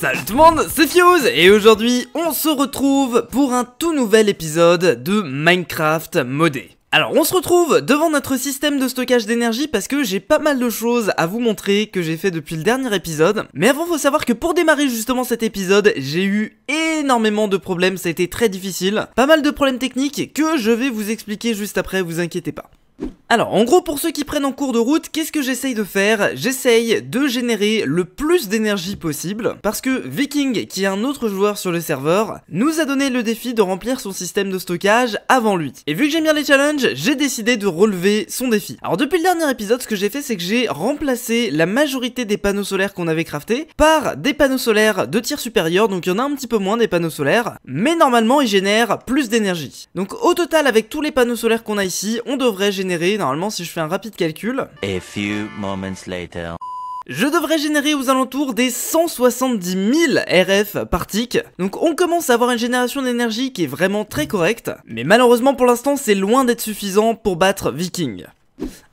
Salut tout le monde, c'est Fuse et aujourd'hui on se retrouve pour un tout nouvel épisode de Minecraft modé. Alors on se retrouve devant notre système de stockage d'énergie parce que j'ai pas mal de choses à vous montrer que j'ai fait depuis le dernier épisode. Mais avant faut savoir que pour démarrer justement cet épisode j'ai eu énormément de problèmes, ça a été très difficile. Pas mal de problèmes techniques que je vais vous expliquer juste après, vous inquiétez pas. Alors, en gros, pour ceux qui prennent en cours de route, qu'est-ce que j'essaye de faire J'essaye de générer le plus d'énergie possible, parce que Viking, qui est un autre joueur sur le serveur, nous a donné le défi de remplir son système de stockage avant lui. Et vu que j'aime bien les challenges, j'ai décidé de relever son défi. Alors, depuis le dernier épisode, ce que j'ai fait, c'est que j'ai remplacé la majorité des panneaux solaires qu'on avait craftés par des panneaux solaires de tir supérieur, donc il y en a un petit peu moins des panneaux solaires, mais normalement, ils génèrent plus d'énergie. Donc, au total, avec tous les panneaux solaires qu'on a ici, on devrait générer normalement si je fais un rapide calcul... few moments later. Je devrais générer aux alentours des 170 000 RF par tick, donc on commence à avoir une génération d'énergie qui est vraiment très correcte, mais malheureusement pour l'instant c'est loin d'être suffisant pour battre Viking.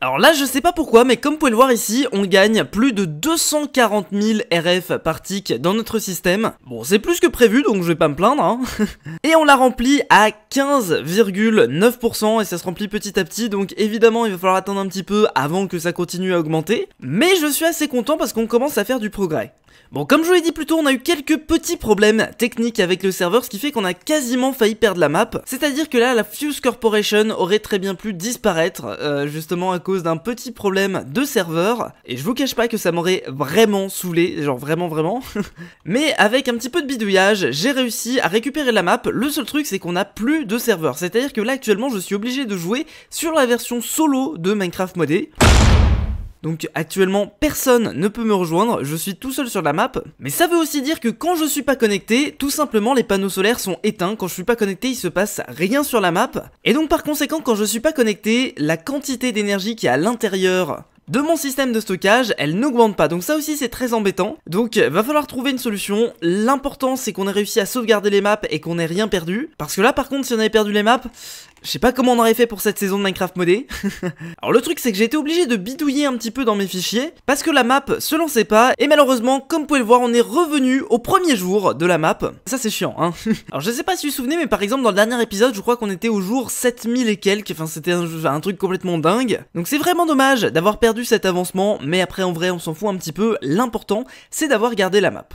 Alors là, je sais pas pourquoi, mais comme vous pouvez le voir ici, on gagne plus de 240 000 RF par tick dans notre système. Bon, c'est plus que prévu, donc je vais pas me plaindre. Hein. et on la remplit à 15,9% et ça se remplit petit à petit, donc évidemment, il va falloir attendre un petit peu avant que ça continue à augmenter. Mais je suis assez content parce qu'on commence à faire du progrès. Bon, comme je vous l'ai dit plus tôt, on a eu quelques petits problèmes techniques avec le serveur, ce qui fait qu'on a quasiment failli perdre la map. C'est-à-dire que là, la Fuse Corporation aurait très bien pu disparaître, euh, justement à cause d'un petit problème de serveur. Et je vous cache pas que ça m'aurait vraiment saoulé, genre vraiment vraiment. Mais avec un petit peu de bidouillage, j'ai réussi à récupérer la map. Le seul truc, c'est qu'on n'a plus de serveur. C'est-à-dire que là, actuellement, je suis obligé de jouer sur la version solo de Minecraft modé. Donc actuellement personne ne peut me rejoindre, je suis tout seul sur la map, mais ça veut aussi dire que quand je suis pas connecté, tout simplement les panneaux solaires sont éteints, quand je suis pas connecté il se passe rien sur la map, et donc par conséquent quand je suis pas connecté, la quantité d'énergie qui est à l'intérieur de mon système de stockage, elle n'augmente pas, donc ça aussi c'est très embêtant. Donc va falloir trouver une solution. L'important c'est qu'on ait réussi à sauvegarder les maps et qu'on ait rien perdu. Parce que là par contre si on avait perdu les maps, je sais pas comment on aurait fait pour cette saison de Minecraft modé. Alors le truc c'est que j'ai été obligé de bidouiller un petit peu dans mes fichiers parce que la map se lançait pas et malheureusement comme vous pouvez le voir on est revenu au premier jour de la map. Ça c'est chiant hein. Alors je sais pas si vous vous souvenez mais par exemple dans le dernier épisode je crois qu'on était au jour 7000 et quelques, enfin c'était un, truc complètement dingue. Donc c'est vraiment dommage d'avoir perdu cet avancement mais après en vrai on s'en fout un petit peu, l'important c'est d'avoir gardé la map.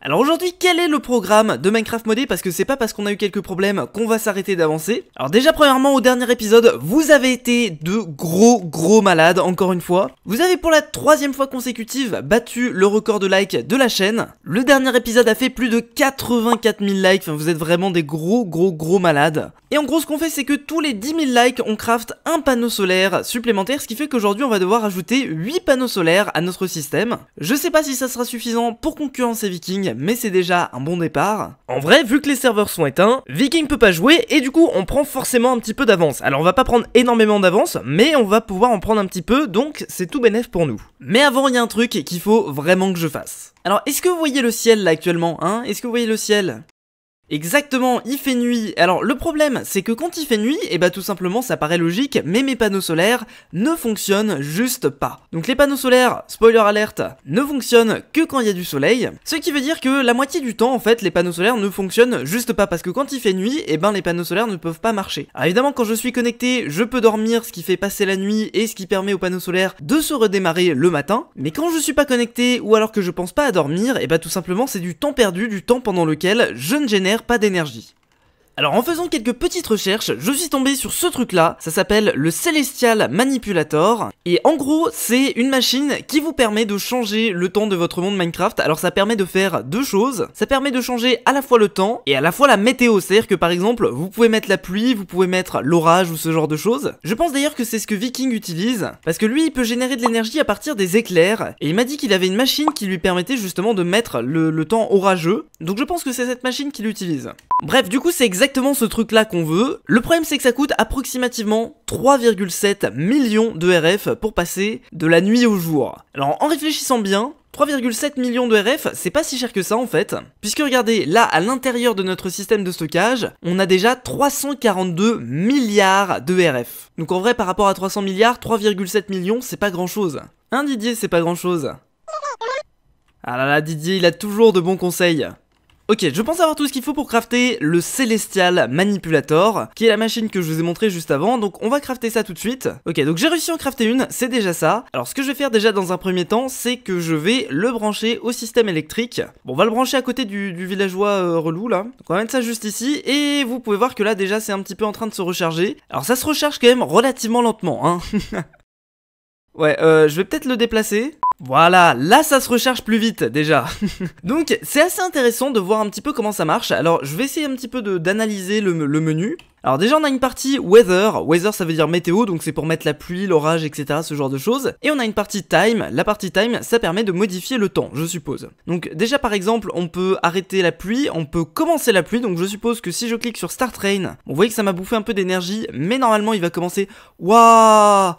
Alors aujourd'hui, quel est le programme de Minecraft modé Parce que c'est pas parce qu'on a eu quelques problèmes qu'on va s'arrêter d'avancer. Alors déjà, premièrement, au dernier épisode, vous avez été de gros gros malades, encore une fois. Vous avez pour la troisième fois consécutive battu le record de likes de la chaîne. Le dernier épisode a fait plus de 84 000 likes, enfin vous êtes vraiment des gros gros gros malades. Et en gros, ce qu'on fait, c'est que tous les 10 000 likes, on craft un panneau solaire supplémentaire, ce qui fait qu'aujourd'hui, on va devoir ajouter 8 panneaux solaires à notre système. Je sais pas si ça sera suffisant pour concurrencer Vikings, mais c'est déjà un bon départ. En vrai, vu que les serveurs sont éteints, Viking peut pas jouer et du coup on prend forcément un petit peu d'avance. Alors on va pas prendre énormément d'avance, mais on va pouvoir en prendre un petit peu, donc c'est tout bénef pour nous. Mais avant, il y a un truc qu'il faut vraiment que je fasse. Alors, est-ce que vous voyez le ciel là actuellement, hein Est-ce que vous voyez le ciel Exactement, il fait nuit. Alors le problème, c'est que quand il fait nuit, et eh bah ben, tout simplement ça paraît logique, mais mes panneaux solaires ne fonctionnent juste pas. Donc les panneaux solaires, spoiler alerte, ne fonctionnent que quand il y a du soleil, ce qui veut dire que la moitié du temps en fait les panneaux solaires ne fonctionnent juste pas parce que quand il fait nuit, et eh ben les panneaux solaires ne peuvent pas marcher. Alors évidemment quand je suis connecté, je peux dormir, ce qui fait passer la nuit et ce qui permet aux panneaux solaires de se redémarrer le matin, mais quand je suis pas connecté ou alors que je pense pas à dormir, et eh bah ben, tout simplement c'est du temps perdu, du temps pendant lequel je ne génère pas d'énergie. Alors en faisant quelques petites recherches, je suis tombé sur ce truc là, ça s'appelle le Celestial Manipulator, et en gros c'est une machine qui vous permet de changer le temps de votre monde Minecraft, alors ça permet de faire deux choses, ça permet de changer à la fois le temps et à la fois la météo, c'est-à-dire que par exemple vous pouvez mettre la pluie, vous pouvez mettre l'orage ou ce genre de choses, je pense d'ailleurs que c'est ce que Viking utilise, parce que lui il peut générer de l'énergie à partir des éclairs, et il m'a dit qu'il avait une machine qui lui permettait justement de mettre le, temps orageux, donc je pense que c'est cette machine qui l'utilise. Bref du coup c'est exactement exactement ce truc là qu'on veut. Le problème c'est que ça coûte approximativement 3,7 millions de RF pour passer de la nuit au jour. Alors en réfléchissant bien, 3,7 millions de RF, c'est pas si cher que ça en fait. Puisque regardez, là à l'intérieur de notre système de stockage, on a déjà 342 milliards de RF. Donc en vrai par rapport à 300 milliards, 3,7 millions c'est pas grand chose. Hein Didier, c'est pas grand chose. Ah là là Didier, il a toujours de bons conseils. Ok, je pense avoir tout ce qu'il faut pour crafter le Celestial Manipulator, qui est la machine que je vous ai montré juste avant, donc on va crafter ça tout de suite. Ok, donc j'ai réussi à en crafter une, c'est déjà ça. Alors ce que je vais faire déjà dans un premier temps, c'est que je vais le brancher au système électrique. Bon, on va le brancher à côté du, villageois euh, relou là. Donc on va mettre ça juste ici, et vous pouvez voir que là déjà c'est un petit peu en train de se recharger. Alors ça se recharge quand même relativement lentement, hein. ouais, euh, je vais peut-être le déplacer. Voilà, là ça se recharge plus vite déjà. Donc c'est assez intéressant de voir un petit peu comment ça marche. Alors je vais essayer un petit peu d'analyser le, menu. Alors déjà on a une partie weather, weather ça veut dire météo donc c'est pour mettre la pluie, l'orage etc ce genre de choses et on a une partie time, la partie time ça permet de modifier le temps je suppose. Donc déjà par exemple on peut arrêter la pluie, on peut commencer la pluie donc je suppose que si je clique sur start rain, on vous voyez que ça m'a bouffé un peu d'énergie mais normalement il va commencer waouh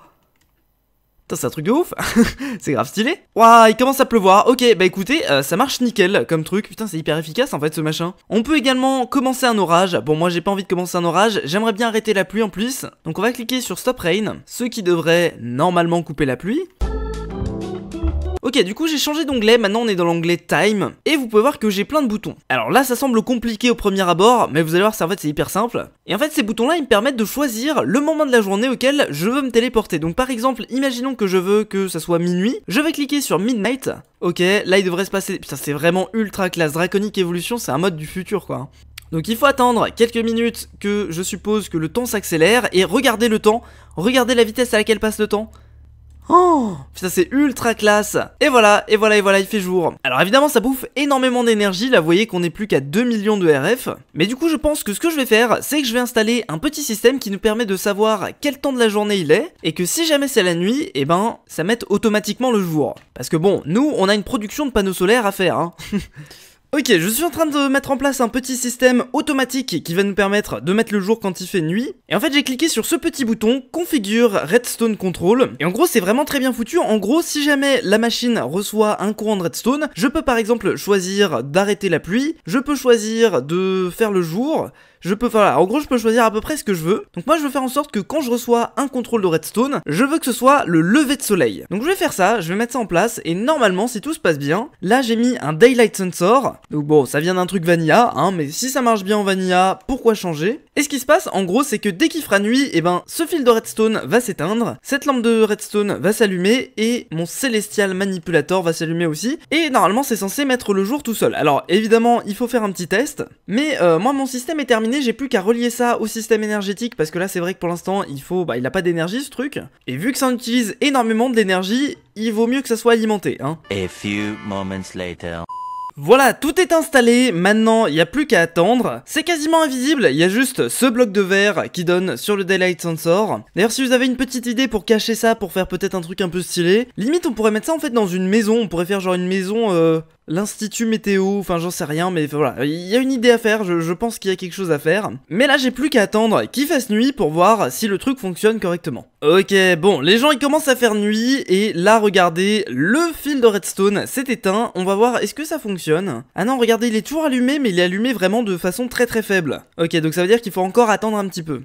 c'est un truc de ouf C'est grave stylé Waouh, il commence à pleuvoir. Ok, bah écoutez, euh, ça marche nickel comme truc. Putain, c'est hyper efficace en fait ce machin. On peut également commencer un orage. Bon, moi j'ai pas envie de commencer un orage. J'aimerais bien arrêter la pluie en plus. Donc on va cliquer sur Stop Rain, ce qui devrait normalement couper la pluie. Ok, du coup j'ai changé d'onglet, maintenant on est dans l'onglet Time, et vous pouvez voir que j'ai plein de boutons. Alors là ça semble compliqué au premier abord, mais vous allez voir ça en fait c'est hyper simple. Et en fait ces boutons là ils me permettent de choisir le moment de la journée auquel je veux me téléporter. Donc par exemple, imaginons que je veux que ça soit minuit, je vais cliquer sur Midnight, Ok, là il devrait se passer... Putain, c'est vraiment ultra classe. draconique évolution, c'est un mode du futur, quoi. Donc il faut attendre quelques minutes que je suppose que le temps s'accélère. Et regardez le temps. Regardez la vitesse à laquelle passe le temps. Oh ça c'est ultra classe Et voilà, et voilà, et voilà, il fait jour. Alors évidemment ça bouffe énormément d'énergie, là vous voyez qu'on est plus qu'à 2 millions de RF. Mais du coup je pense que ce que je vais faire, c'est que je vais installer un petit système qui nous permet de savoir quel temps de la journée il est, et que si jamais c'est la nuit, et eh ben ça met automatiquement le jour. Parce que bon, nous on a une production de panneaux solaires à faire hein. Ok, je suis en train de mettre en place un petit système automatique qui va nous permettre de mettre le jour quand il fait nuit. Et en fait, j'ai cliqué sur ce petit bouton, configure redstone control. Et en gros, c'est vraiment très bien foutu. En gros, si jamais la machine reçoit un courant de redstone, je peux par exemple choisir d'arrêter la pluie, je peux choisir de faire le jour, je peux voilà, en gros je peux choisir à peu près ce que je veux. Donc moi je veux faire en sorte que quand je reçois un contrôle de redstone, je veux que ce soit le lever de soleil. Donc je vais faire ça, je vais mettre ça en place et normalement si tout se passe bien, là j'ai mis un daylight sensor. Donc bon, ça vient d'un truc vanilla hein, mais si ça marche bien en vanilla, pourquoi changer Et ce qui se passe en gros, c'est que dès qu'il fera nuit, et eh ben ce fil de redstone va s'éteindre, cette lampe de redstone va s'allumer et mon celestial manipulator va s'allumer aussi et normalement c'est censé mettre le jour tout seul. Alors évidemment, il faut faire un petit test, mais euh, moi mon système est terminé j'ai plus qu'à relier ça au système énergétique parce que là c'est vrai que pour l'instant il faut, bah il a pas d'énergie ce truc. Et vu que ça utilise énormément de l'énergie, il vaut mieux que ça soit alimenté. Hein. A few moments later. Voilà, tout est installé, maintenant il n'y a plus qu'à attendre. C'est quasiment invisible, il y a juste ce bloc de verre qui donne sur le Daylight Sensor. D'ailleurs si vous avez une petite idée pour cacher ça, pour faire peut-être un truc un peu stylé, limite on pourrait mettre ça en fait dans une maison, on pourrait faire genre une maison euh, l'Institut Météo, enfin j'en sais rien, mais voilà, il y a une idée à faire, je, pense qu'il y a quelque chose à faire. Mais là j'ai plus qu'à attendre qu'il fasse nuit pour voir si le truc fonctionne correctement. Ok, bon, les gens ils commencent à faire nuit, et là regardez, le fil de redstone s'est éteint, on va voir est-ce que ça fonctionne. Ah non, regardez, il est toujours allumé, mais il est allumé vraiment de façon très très faible. Ok, donc ça veut dire qu'il faut encore attendre un petit peu.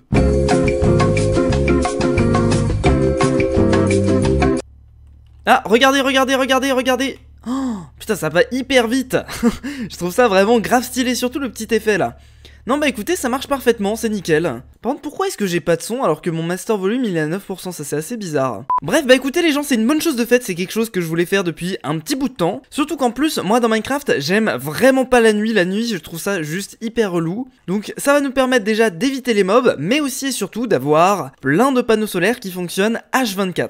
Ah, regardez, regardez, regardez, regardez Oh, putain, ça va hyper vite Je trouve ça vraiment grave stylé, surtout le petit effet là. Non bah écoutez, ça marche parfaitement, c'est nickel. Par contre, pourquoi est-ce que j'ai pas de son alors que mon master volume il est à 9% Ça c'est assez bizarre. Bref, bah écoutez les gens, c'est une bonne chose de fait, c'est quelque chose que je voulais faire depuis un petit bout de temps. Surtout qu'en plus, moi dans Minecraft, j'aime vraiment pas la nuit. La nuit, je trouve ça juste hyper relou. Donc ça va nous permettre déjà d'éviter les mobs, mais aussi et surtout d'avoir plein de panneaux solaires qui fonctionnent H24.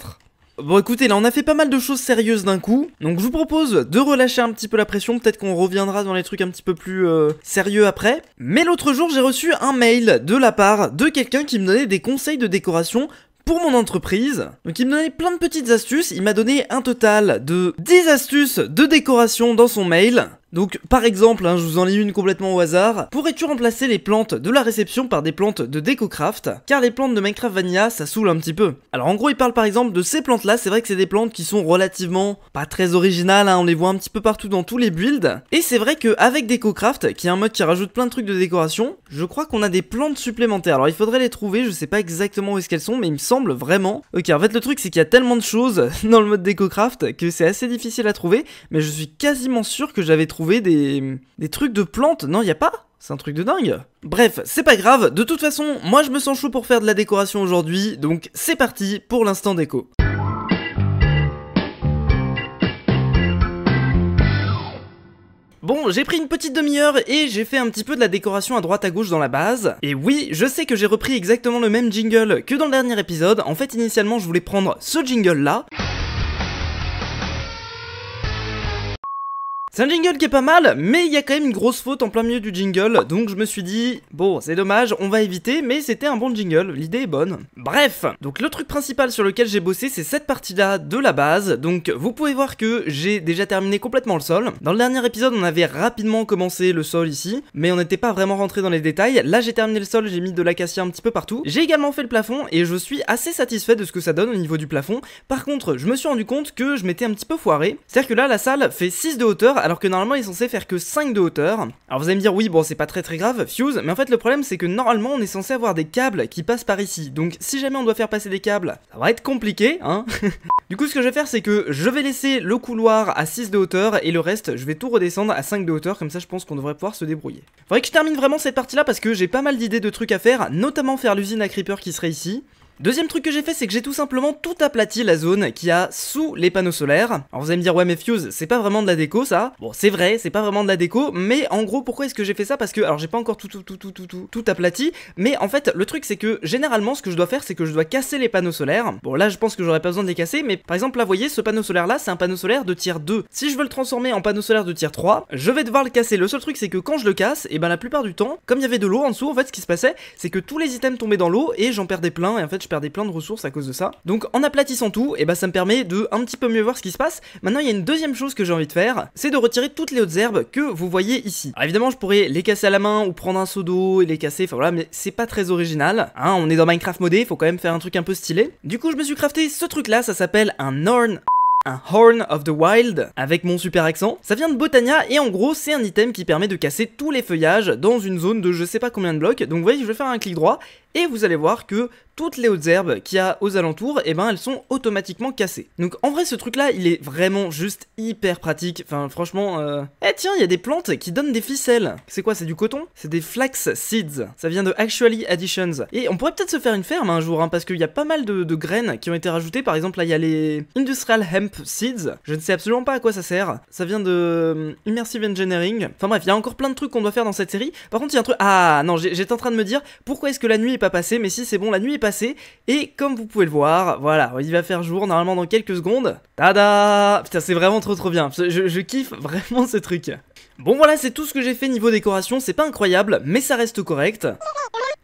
Bon écoutez, là on a fait pas mal de choses sérieuses d'un coup, donc je vous propose de relâcher un petit peu la pression, peut-être qu'on reviendra dans les trucs un petit peu plus euh, sérieux après. Mais l'autre jour j'ai reçu un mail de la part de quelqu'un qui me donnait des conseils de décoration pour mon entreprise. Donc il me donnait plein de petites astuces, il m'a donné un total de 10 astuces de décoration dans son mail. Donc par exemple, hein, je vous en lis une complètement au hasard, pourrais-tu remplacer les plantes de la réception par des plantes de DecoCraft Car les plantes de Minecraft Vanilla, ça saoule un petit peu. Alors en gros, il parle par exemple de ces plantes-là, c'est vrai que c'est des plantes qui sont relativement pas très originales, hein. on les voit un petit peu partout dans tous les builds. Et c'est vrai qu'avec DecoCraft, qui est un mode qui rajoute plein de trucs de décoration, je crois qu'on a des plantes supplémentaires. Alors il faudrait les trouver, je sais pas exactement où est-ce qu'elles sont, mais il me semble vraiment. Ok, en fait le truc c'est qu'il y a tellement de choses dans le mode DecoCraft que c'est assez difficile à trouver, mais je suis quasiment sûr que j'avais trouvé des, des trucs de plantes. Non, y a pas c'est un truc de dingue. Bref, c'est pas grave, de toute façon, moi je me sens chaud pour faire de la décoration aujourd'hui, donc c'est parti pour l'instant déco. Bon, j'ai pris une petite demi-heure et j'ai fait un petit peu de la décoration à droite à gauche dans la base. Et oui, je sais que j'ai repris exactement le même jingle que dans le dernier épisode. En fait, initialement, je voulais prendre ce jingle là. C'est un jingle qui est pas mal, mais il y a quand même une grosse faute en plein milieu du jingle, donc je me suis dit, bon, c'est dommage, on va éviter, mais c'était un bon jingle, l'idée est bonne. Bref, donc le truc principal sur lequel j'ai bossé, c'est cette partie-là de la base, donc vous pouvez voir que j'ai déjà terminé complètement le sol. Dans le dernier épisode, on avait rapidement commencé le sol ici, mais on n'était pas vraiment rentré dans les détails. Là, j'ai terminé le sol, j'ai mis de l'acacia un petit peu partout. J'ai également fait le plafond, et je suis assez satisfait de ce que ça donne au niveau du plafond. Par contre, je me suis rendu compte que je m'étais un petit peu foiré. C'est-à-dire que là, la salle fait 6 de hauteur, alors que normalement il est censé faire que 5 de hauteur. Alors vous allez me dire, oui, bon, c'est pas très très grave, Fuse, mais en fait le problème c'est que normalement on est censé avoir des câbles qui passent par ici. Donc si jamais on doit faire passer des câbles, ça va être compliqué, hein Du coup, ce que je vais faire, c'est que je vais laisser le couloir à 6 de hauteur et le reste, je vais tout redescendre à 5 de hauteur. Comme ça, je pense qu'on devrait pouvoir se débrouiller. Faudrait que je termine vraiment cette partie-là parce que j'ai pas mal d'idées de trucs à faire, notamment faire l'usine à Creeper qui serait ici. Deuxième truc que j'ai fait, c'est que j'ai tout simplement tout aplati la zone qui a sous les panneaux solaires. Alors vous allez me dire, ouais mais Fuse, c'est pas vraiment de la déco ça Bon, c'est vrai, c'est pas vraiment de la déco, mais en gros, pourquoi est-ce que j'ai fait ça Parce que, alors j'ai pas encore tout tout tout tout tout tout tout aplati, mais en fait, le truc c'est que généralement, ce que je dois faire, c'est que je dois casser les panneaux solaires. Bon, là, je pense que j'aurais pas besoin de les casser, mais par exemple, là, vous voyez, ce panneau solaire là, c'est un panneau solaire de tier 2. Si je veux le transformer en panneau solaire de tier 3, je vais devoir le casser. Le seul truc c'est que quand je le casse, et eh ben la plupart du temps, comme il y avait de l'eau en dessous, en fait, ce qui se passait, c'est que tous les items tombaient dans l'eau et j'en perdais plein, en fait, je perdais plein de ressources à cause de ça. Donc en aplatissant tout, et eh ben, ça me permet de un petit peu mieux voir ce qui se passe. Maintenant il y a une deuxième chose que j'ai envie de faire, c'est de retirer toutes les autres herbes que vous voyez ici. Alors, évidemment je pourrais les casser à la main ou prendre un seau d'eau et les casser, enfin voilà, mais c'est pas très original. Hein, on est dans Minecraft modé, faut quand même faire un truc un peu stylé. Du coup je me suis crafté ce truc là, ça s'appelle un horn un Horn of the Wild avec mon super accent. Ça vient de Botania et en gros c'est un item qui permet de casser tous les feuillages dans une zone de je sais pas combien de blocs. Donc vous voyez je vais faire un clic droit et vous allez voir que toutes les hautes herbes qu'il y a aux alentours, et eh ben elles sont automatiquement cassées. Donc en vrai ce truc là il est vraiment juste hyper pratique, enfin franchement... Euh... Eh tiens il y a des plantes qui donnent des ficelles C'est quoi c'est du coton C'est des flax seeds, ça vient de Actually Additions. Et on pourrait peut-être se faire une ferme un jour, hein, parce qu'il y a pas mal de, graines qui ont été rajoutées, par exemple là il y a les Industrial Hemp Seeds, je ne sais absolument pas à quoi ça sert, ça vient de euh, Immersive Engineering, enfin bref il y a encore plein de trucs qu'on doit faire dans cette série. Par contre il y a un truc... Ah non j'étais en train de me dire pourquoi est-ce que la nuit est pas passé, mais si c'est bon, la nuit est passée. Et comme vous pouvez le voir, voilà, il va faire jour normalement dans quelques secondes. Tada c'est vraiment trop trop bien. Je, kiffe vraiment ce truc. Bon voilà, c'est tout ce que j'ai fait niveau décoration. C'est pas incroyable, mais ça reste correct.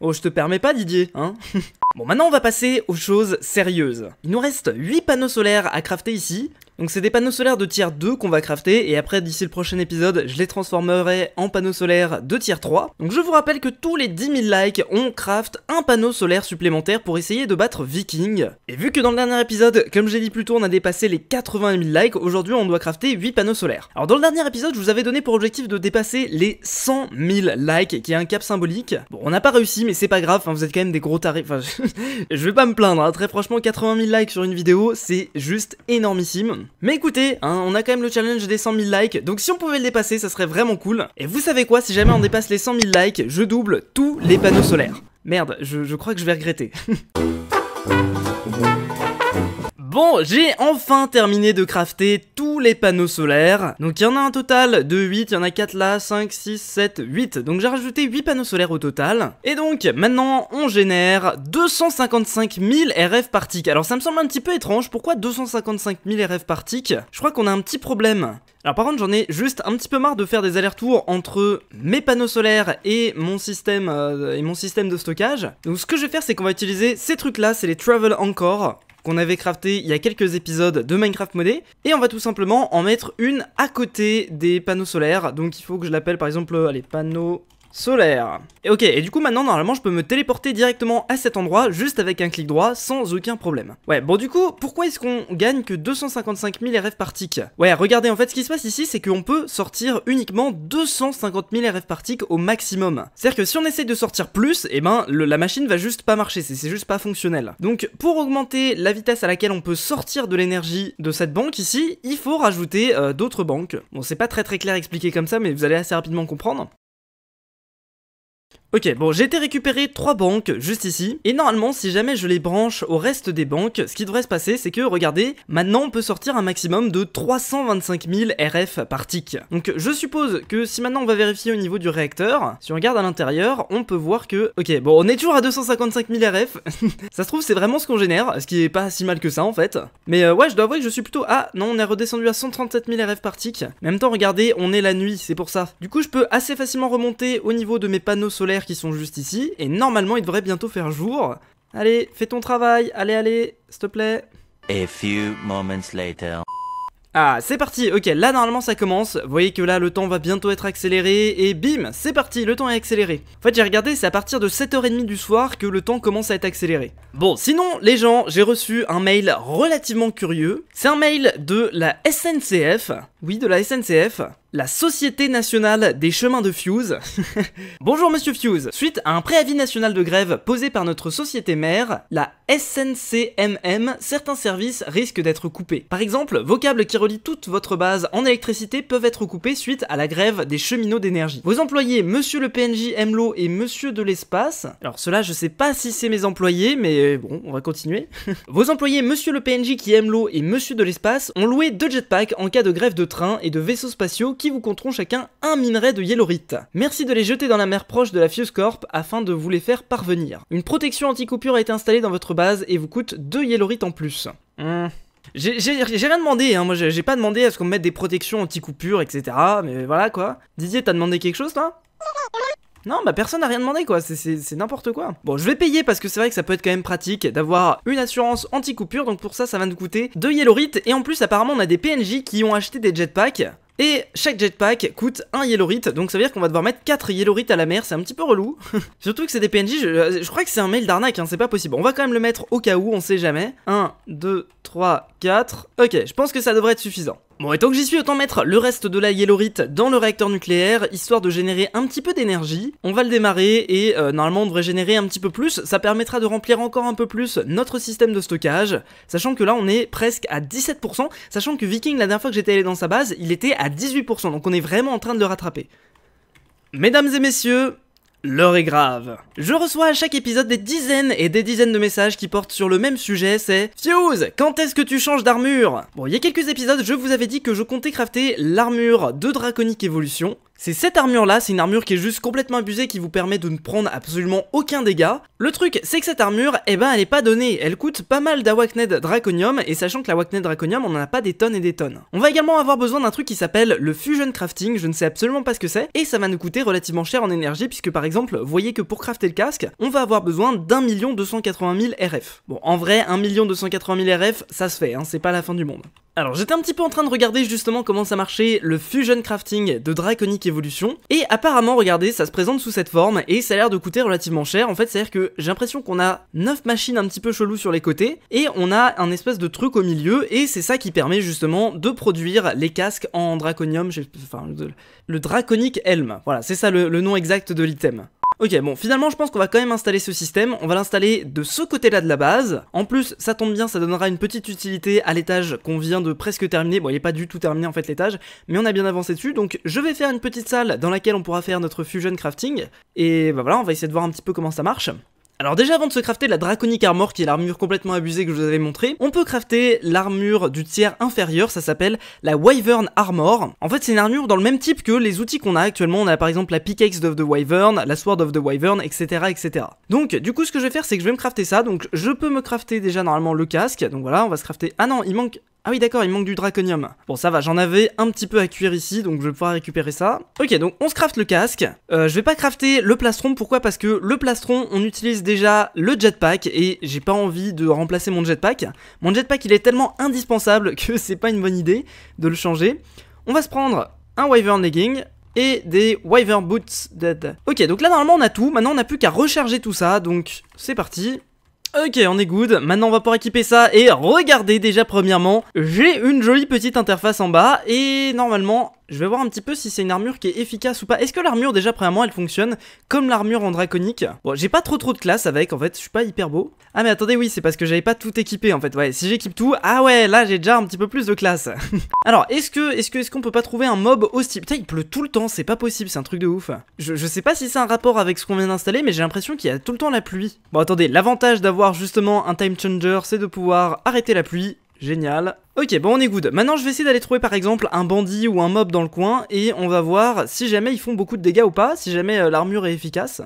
Oh, je te permets pas Didier, hein Bon, maintenant on va passer aux choses sérieuses. Il nous reste 8 panneaux solaires à crafter ici. Donc c'est des panneaux solaires de tier 2 qu'on va crafter et après d'ici le prochain épisode je les transformerai en panneaux solaires de tier 3. Donc je vous rappelle que tous les 10 000 likes on craft un panneau solaire supplémentaire pour essayer de battre Viking. Et vu que dans le dernier épisode, comme j'ai dit plus tôt, on a dépassé les 80 000 likes, aujourd'hui on doit crafter 8 panneaux solaires. Alors dans le dernier épisode je vous avais donné pour objectif de dépasser les 100 000 likes qui est un cap symbolique. Bon on n'a pas réussi mais c'est pas grave, vous êtes quand même des gros tarés, enfin je vais pas me plaindre, hein. très franchement 80 000 likes sur une vidéo c'est juste énormissime. Mais écoutez, hein, on a quand même le challenge des 100 000 likes, donc si on pouvait le dépasser, ça serait vraiment cool. Et vous savez quoi, si jamais on dépasse les 100 000 likes, je double tous les panneaux solaires. Merde, je, je crois que je vais regretter. Bon, j'ai enfin terminé de crafter tous les panneaux solaires. Donc il y en a un total de 8, il y en a 4 là, 5, 6, 7, 8. Donc j'ai rajouté 8 panneaux solaires au total. Et donc maintenant on génère 255 000 RF par tick. Alors ça me semble un petit peu étrange, pourquoi 255 000 RF par tick Je crois qu'on a un petit problème. Alors par contre j'en ai juste un petit peu marre de faire des allers-retours entre mes panneaux solaires et mon système euh, et mon système de stockage. Donc ce que je vais faire c'est qu'on va utiliser ces trucs là, c'est les travel encore on avait crafté il y a quelques épisodes de Minecraft modé, et on va tout simplement en mettre une à côté des panneaux solaires, donc il faut que je l'appelle par exemple, euh, allez, panneaux solaire. Et ok, et du coup maintenant normalement je peux me téléporter directement à cet endroit juste avec un clic droit sans aucun problème. Ouais, bon du coup, pourquoi est-ce qu'on gagne que 255 000 RF par Ouais, regardez en fait ce qui se passe ici c'est qu'on peut sortir uniquement 250 000 RF par au maximum. C'est-à-dire que si on essaie de sortir plus, et eh ben la machine va juste pas marcher, c'est juste pas fonctionnel. Donc pour augmenter la vitesse à laquelle on peut sortir de l'énergie de cette banque ici, il faut rajouter euh, d'autres banques. Bon c'est pas très très clair expliqué comme ça mais vous allez assez rapidement comprendre. Ok, bon, j'ai été récupérer trois banques juste ici, et normalement, si jamais je les branche au reste des banques, ce qui devrait se passer, c'est que, regardez, maintenant on peut sortir un maximum de 325 000 RF par tick. Donc, je suppose que si maintenant on va vérifier au niveau du réacteur, si on regarde à l'intérieur, on peut voir que... Ok, bon, on est toujours à 255 000 RF, ça se trouve, c'est vraiment ce qu'on génère, ce qui est pas si mal que ça, en fait. Mais euh, ouais, je dois avouer que je suis plutôt... Ah, non, on est redescendu à 137 000 RF par tick. en même temps, regardez, on est la nuit, c'est pour ça. Du coup, je peux assez facilement remonter au niveau de mes panneaux solaires qui sont juste ici, et normalement il devrait bientôt faire jour. Allez, fais ton travail, allez, allez, s'il te plaît. few moments later. Ah, c'est parti, ok, là normalement ça commence, vous voyez que là le temps va bientôt être accéléré, et bim, c'est parti, le temps est accéléré. En fait j'ai regardé, c'est à partir de 7h30 du soir que le temps commence à être accéléré. Bon, sinon les gens, j'ai reçu un mail relativement curieux, c'est un mail de la SNCF, oui de la SNCF, la Société nationale des chemins de Fuse. Bonjour monsieur Fuse. Suite à un préavis national de grève posé par notre société mère, la SNCMM, certains services risquent d'être coupés. Par exemple, vos câbles qui relient toute votre base en électricité peuvent être coupés suite à la grève des cheminots d'énergie. Vos employés monsieur le PNJ Mlo et monsieur de l'espace. Alors cela, je sais pas si c'est mes employés mais bon, on va continuer. vos employés monsieur le PNJ qui aime l'eau et monsieur de l'espace ont loué deux jetpacks en cas de grève de train et de vaisseaux spatiaux qui vous compteront chacun un minerai de yellowrite. Merci de les jeter dans la mer proche de la Fuse Corp afin de vous les faire parvenir. Une protection anti-coupure a été installée dans votre base et vous coûte 2 yellowrite en plus. Hmm. J'ai rien demandé, hein. moi j'ai pas demandé à ce qu'on me mette des protections anti-coupure, etc. Mais voilà quoi. Didier, t'as demandé quelque chose là non, bah personne n'a rien demandé quoi, c'est n'importe quoi. Bon, je vais payer parce que c'est vrai que ça peut être quand même pratique d'avoir une assurance anti-coupure, donc pour ça, ça va nous coûter 2 yélorites. et en plus, apparemment, on a des PNJ qui ont acheté des jetpacks. Et chaque jetpack coûte un rite donc ça veut dire qu'on va devoir mettre 4 Yellowrit à la mer, c'est un petit peu relou. Surtout que c'est des PNJ, euh, je, crois que c'est un mail d'arnaque, hein, c'est pas possible. On va quand même le mettre au cas où, on sait jamais. 1, 2, 3, 4. Ok, je pense que ça devrait être suffisant. Bon, et tant que j'y suis, autant mettre le reste de la Yélorite dans le réacteur nucléaire, histoire de générer un petit peu d'énergie. On va le démarrer et euh, normalement on devrait générer un petit peu plus. Ça permettra de remplir encore un peu plus notre système de stockage, sachant que là on est presque à 17%, sachant que Viking, la dernière fois que j'étais allé dans sa base, il était à 18%, donc on est vraiment en train de le rattraper. Mesdames et messieurs, L'heure est grave. Je reçois à chaque épisode des dizaines et des dizaines de messages qui portent sur le même sujet, c'est Fuse, quand est-ce que tu changes d'armure Bon, il y a quelques épisodes, je vous avais dit que je comptais crafter l'armure de draconique Evolution, c'est cette armure là, c'est une armure qui est juste complètement abusée qui vous permet de ne prendre absolument aucun dégât. Le truc c'est que cette armure, eh ben elle n'est pas donnée, elle coûte pas mal d'Awakened Draconium et sachant que l'Awakened Draconium on en a pas des tonnes et des tonnes. On va également avoir besoin d'un truc qui s'appelle le Fusion Crafting, je ne sais absolument pas ce que c'est et ça va nous coûter relativement cher en énergie puisque par exemple, voyez que pour crafter le casque, on va avoir besoin d'un million deux cent quatre-vingt mille RF. Bon en vrai, un million deux cent quatre-vingt mille RF ça se fait, hein, c'est pas la fin du monde. Alors j'étais un petit peu en train de regarder justement comment ça marchait le Fusion Crafting de Draconic et apparemment, regardez, ça se présente sous cette forme et ça a l'air de coûter relativement cher. En fait, c'est-à-dire que j'ai l'impression qu'on a 9 machines un petit peu cheloues sur les côtés et on a un espèce de truc au milieu et c'est ça qui permet justement de produire les casques en draconium, enfin, le draconique helm. Voilà, c'est ça le nom exact de l'item. Ok, bon, finalement, je pense qu'on va quand même installer ce système. On va l'installer de ce côté-là de la base. En plus, ça tombe bien, ça donnera une petite utilité à l'étage qu'on vient de presque terminer. Bon, il est pas du tout terminé, en fait, l'étage, mais on a bien avancé dessus. Donc, je vais faire une petite salle dans laquelle on pourra faire notre fusion crafting. Et bah voilà, on va essayer de voir un petit peu comment ça marche. Alors déjà avant de se crafter la draconique Armor qui est l'armure complètement abusée que je vous avais montré, on peut crafter l'armure du tiers inférieur, ça s'appelle la Wyvern Armor. En fait c'est une armure dans le même type que les outils qu'on a actuellement, on a par exemple la Pickaxe of the Wyvern, la Sword of the Wyvern, etc. etc. Donc du coup ce que je vais faire c'est que je vais me crafter ça, donc je peux me crafter déjà normalement le casque, donc voilà on va se crafter... Ah non il manque ah oui d'accord, il manque du draconium. Bon ça va, j'en avais un petit peu à cuire ici, donc je vais pouvoir récupérer ça. Ok, donc on se craft le casque. Euh, je vais pas crafter le plastron, pourquoi Parce que le plastron, on utilise déjà le jetpack, et j'ai pas envie de remplacer mon jetpack. Mon jetpack, il est tellement indispensable que c'est pas une bonne idée de le changer. On va se prendre un wyvern legging, et des Wyvern Boots Dead. Ok, donc là normalement on a tout, maintenant on n'a plus qu'à recharger tout ça, donc c'est parti. Ok, on est good. Maintenant, on va pouvoir équiper ça. Et regardez déjà, premièrement, j'ai une jolie petite interface en bas. Et normalement, je vais voir un petit peu si c'est une armure qui est efficace ou pas. Est-ce que l'armure, déjà, premièrement, elle fonctionne comme l'armure en draconique Bon, j'ai pas trop trop de classe avec, en fait, je suis pas hyper beau. Ah, mais attendez, oui, c'est parce que j'avais pas tout équipé, en fait, ouais. Si j'équipe tout, ah ouais, là, j'ai déjà un petit peu plus de classe. Alors, est-ce que, est-ce que, est-ce qu'on peut pas trouver un mob hostile Putain, il pleut tout le temps, c'est pas possible, c'est un truc de ouf. Je, je sais pas si c'est un rapport avec ce qu'on vient d'installer, mais j'ai l'impression qu'il y a tout le temps la pluie. Bon, attendez, l'avantage d'avoir justement un time changer, c'est de pouvoir arrêter la pluie Génial. Ok, bon on est good. Maintenant je vais essayer d'aller trouver par exemple un bandit ou un mob dans le coin et on va voir si jamais ils font beaucoup de dégâts ou pas, si jamais euh, l'armure est efficace.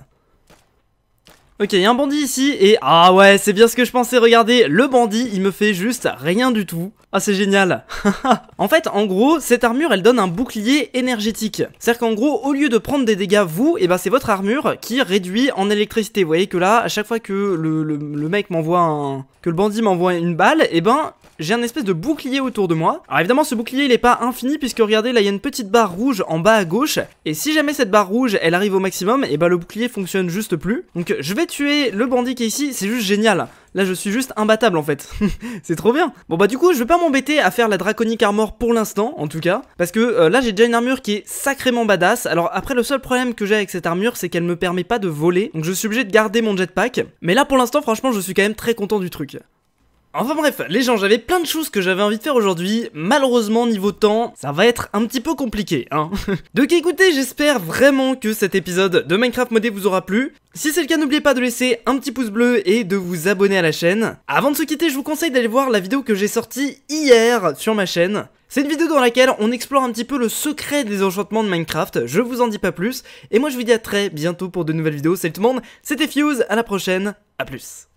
Ok, il y a un bandit ici et... Ah ouais, c'est bien ce que je pensais, regardez, le bandit, il me fait juste rien du tout. Ah c'est génial En fait, en gros, cette armure, elle donne un bouclier énergétique. C'est-à-dire qu'en gros, au lieu de prendre des dégâts vous, et eh ben c'est votre armure qui réduit en électricité. Vous voyez que là, à chaque fois que le, mec m'envoie un... que le bandit m'envoie une balle, et eh ben j'ai un espèce de bouclier autour de moi. Alors évidemment ce bouclier il est pas infini puisque regardez là il y a une petite barre rouge en bas à gauche et si jamais cette barre rouge elle arrive au maximum et eh bah ben, le bouclier fonctionne juste plus. Donc je vais tuer le bandit qui est ici, c'est juste génial. Là je suis juste imbattable en fait, c'est trop bien Bon bah du coup je vais pas m'embêter à faire la draconique armor pour l'instant en tout cas Parce que euh, là j'ai déjà une armure qui est sacrément badass Alors après le seul problème que j'ai avec cette armure c'est qu'elle me permet pas de voler Donc je suis obligé de garder mon jetpack Mais là pour l'instant franchement je suis quand même très content du truc Enfin bref, les gens, j'avais plein de choses que j'avais envie de faire aujourd'hui. Malheureusement, niveau temps, ça va être un petit peu compliqué, hein. Donc écoutez, j'espère vraiment que cet épisode de Minecraft modé vous aura plu. Si c'est le cas, n'oubliez pas de laisser un petit pouce bleu et de vous abonner à la chaîne. Avant de se quitter, je vous conseille d'aller voir la vidéo que j'ai sortie hier sur ma chaîne. C'est une vidéo dans laquelle on explore un petit peu le secret des enchantements de Minecraft, je vous en dis pas plus, et moi je vous dis à très bientôt pour de nouvelles vidéos, salut tout le monde, c'était Fuse, à la prochaine, à plus